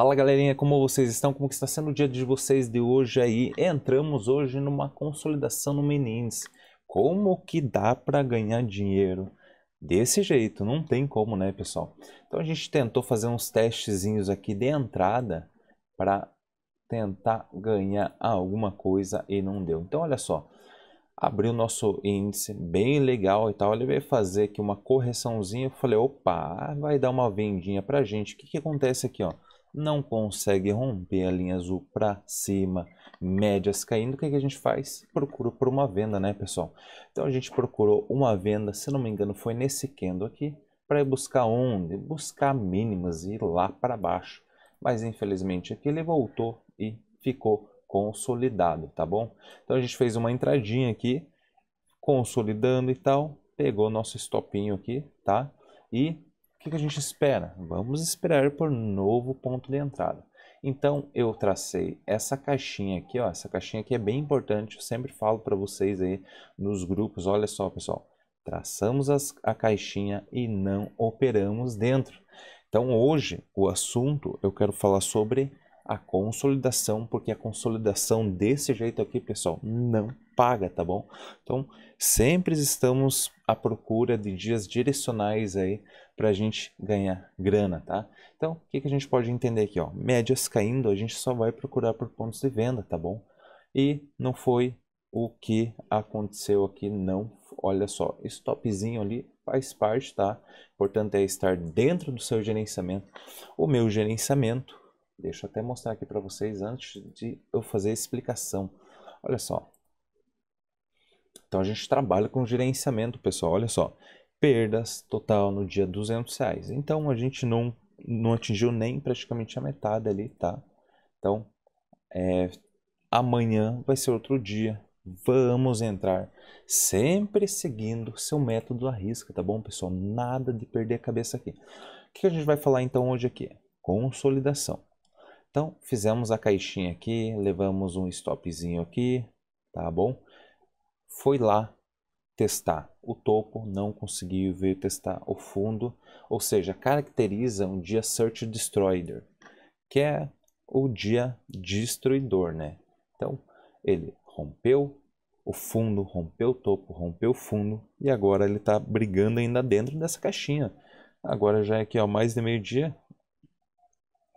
Fala galerinha, como vocês estão? Como está sendo o dia de vocês de hoje aí? Entramos hoje numa consolidação no Menins. Como que dá para ganhar dinheiro? Desse jeito, não tem como, né, pessoal? Então a gente tentou fazer uns testezinhos aqui de entrada para tentar ganhar alguma coisa e não deu. Então olha só, abriu nosso índice bem legal e tal. Ele veio fazer aqui uma correçãozinha. Eu falei, opa, vai dar uma vendinha para gente. O que, que acontece aqui, ó? não consegue romper a linha azul para cima, médias caindo, o que, é que a gente faz? Procura por uma venda, né, pessoal? Então a gente procurou uma venda, se não me engano, foi nesse candle aqui, para buscar onde? Buscar mínimas e ir lá para baixo. Mas infelizmente aqui ele voltou e ficou consolidado, tá bom? Então a gente fez uma entradinha aqui, consolidando e tal, pegou nosso stopinho aqui, tá? E que, que a gente espera? Vamos esperar por novo ponto de entrada. Então eu tracei essa caixinha aqui, ó, essa caixinha aqui é bem importante, eu sempre falo para vocês aí nos grupos, olha só pessoal, traçamos as, a caixinha e não operamos dentro. Então hoje o assunto eu quero falar sobre a consolidação, porque a consolidação desse jeito aqui, pessoal, não paga, tá bom? Então sempre estamos à procura de dias direcionais aí para a gente ganhar grana, tá? Então, o que, que a gente pode entender aqui, ó? Médias caindo, a gente só vai procurar por pontos de venda, tá bom? E não foi o que aconteceu aqui, não. Olha só, esse topzinho ali faz parte, tá? Portanto, é estar dentro do seu gerenciamento. O meu gerenciamento, deixa eu até mostrar aqui para vocês antes de eu fazer a explicação. Olha só. Então, a gente trabalha com gerenciamento, pessoal. Olha só, perdas total no dia 200 reais. Então a gente não, não atingiu nem praticamente a metade ali, tá? Então é, amanhã vai ser outro dia. Vamos entrar sempre seguindo seu método à risca, tá bom, pessoal? Nada de perder a cabeça aqui. O que a gente vai falar então hoje aqui? Consolidação. Então, fizemos a caixinha aqui, levamos um stopzinho aqui, tá bom? Foi lá, testar o topo, não conseguiu ver testar o fundo, ou seja, caracteriza um dia search destroyer, que é o dia destruidor, né? Então, ele rompeu o fundo, rompeu o topo, rompeu o fundo e agora ele está brigando ainda dentro dessa caixinha. Agora já é aqui, ó, é mais de meio-dia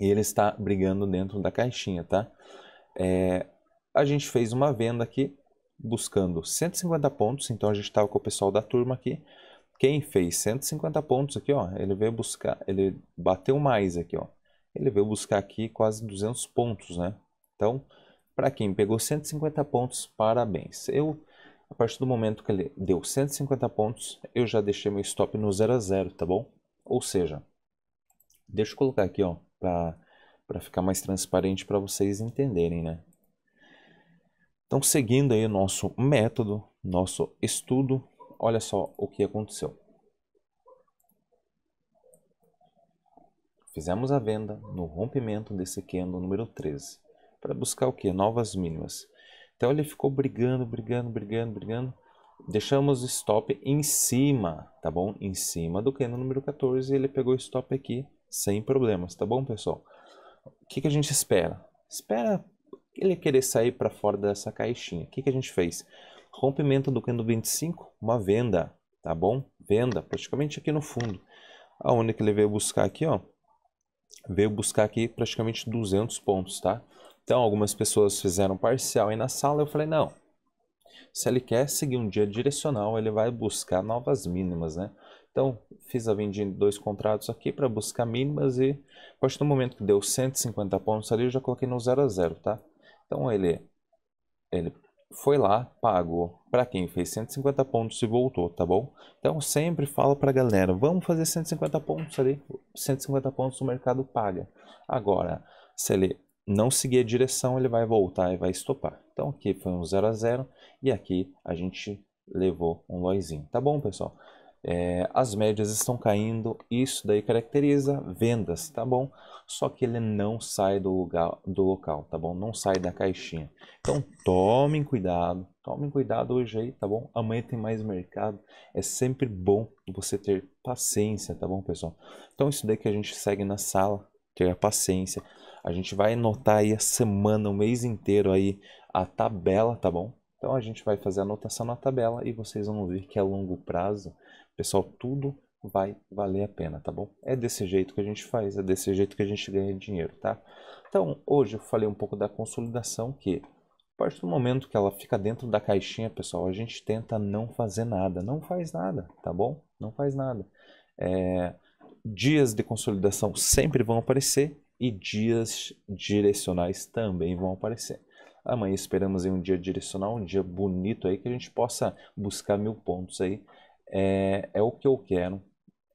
e ele está brigando dentro da caixinha, tá? É, a gente fez uma venda aqui buscando 150 pontos, então a gente estava com o pessoal da turma aqui. Quem fez 150 pontos aqui, ó, ele veio buscar, ele bateu mais aqui, ó. Ele veio buscar aqui quase 200 pontos, né? Então, para quem pegou 150 pontos, parabéns. Eu, a partir do momento que ele deu 150 pontos, eu já deixei meu stop no 0 a 0, tá bom? Ou seja, deixa eu colocar aqui, ó, para ficar mais transparente para vocês entenderem, né? Então, seguindo aí o nosso método, nosso estudo, olha só o que aconteceu. Fizemos a venda no rompimento desse candle número 13 para buscar o que? Novas mínimas. Então ele ficou brigando, brigando, brigando, brigando. Deixamos stop em cima, tá bom? Em cima do candle número 14 ele pegou stop aqui sem problemas, tá bom, pessoal? O que, que a gente espera? Espera ele querer sair para fora dessa caixinha. O que, que a gente fez? Rompimento do candle 25, uma venda, tá bom? Venda, praticamente aqui no fundo. Aonde que ele veio buscar aqui, ó? Veio buscar aqui praticamente 200 pontos, tá? Então, algumas pessoas fizeram parcial aí na sala, eu falei, não. Se ele quer seguir um dia direcional, ele vai buscar novas mínimas, né? Então, fiz a venda de dois contratos aqui para buscar mínimas e a partir do momento que deu 150 pontos ali, eu já coloquei no 0 a 0, tá? Então ele, ele foi lá, pagou para quem fez 150 pontos e voltou, tá bom? Então sempre falo para galera, vamos fazer 150 pontos ali, 150 pontos o mercado paga. Agora, se ele não seguir a direção, ele vai voltar e vai estopar. Então aqui foi um 0 a 0 e aqui a gente levou um loizinho, tá bom, pessoal? é, as médias estão caindo, isso daí caracteriza vendas, tá bom? Só que ele não sai do, lugar, do local, tá bom? Não sai da caixinha. Então tomem cuidado, tomem cuidado hoje aí, tá bom? Amanhã tem mais mercado. É sempre bom você ter paciência, tá bom, pessoal? Então isso daí que a gente segue na sala, ter a paciência. A gente vai anotar aí a semana, o mês inteiro aí a tabela, tá bom? Então a gente vai fazer a anotação na tabela e vocês vão ver que a é longo prazo, pessoal, tudo vai valer a pena, tá bom? É desse jeito que a gente faz, é desse jeito que a gente ganha dinheiro, tá? Então, hoje eu falei um pouco da consolidação que a partir do momento que ela fica dentro da caixinha, pessoal, a gente tenta não fazer nada, não faz nada, tá bom? Não faz nada. É, dias de consolidação sempre vão aparecer e dias direcionais também vão aparecer. Amanhã esperamos em um dia direcional, um dia bonito aí, que a gente possa buscar mil pontos aí. É, é o que eu quero,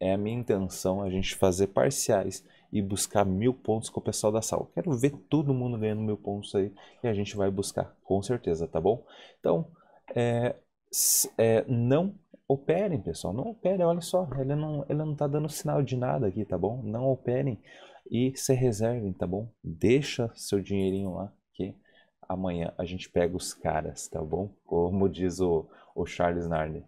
é a minha intenção, a gente fazer parciais e buscar mil pontos com o pessoal da sala. Quero ver todo mundo ganhando mil pontos aí e a gente vai buscar, com certeza, tá bom? Então, é, é, não operem, pessoal, não operem, olha só, ele não, ele não tá dando sinal de nada aqui, tá bom? Não operem e se reservem, tá bom? Deixa seu dinheirinho lá, que amanhã a gente pega os caras, tá bom? Como diz o, o Charles Narnia.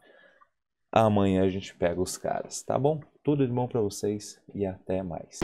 Amanhã a gente pega os caras, tá bom? Tudo de bom para vocês e até mais.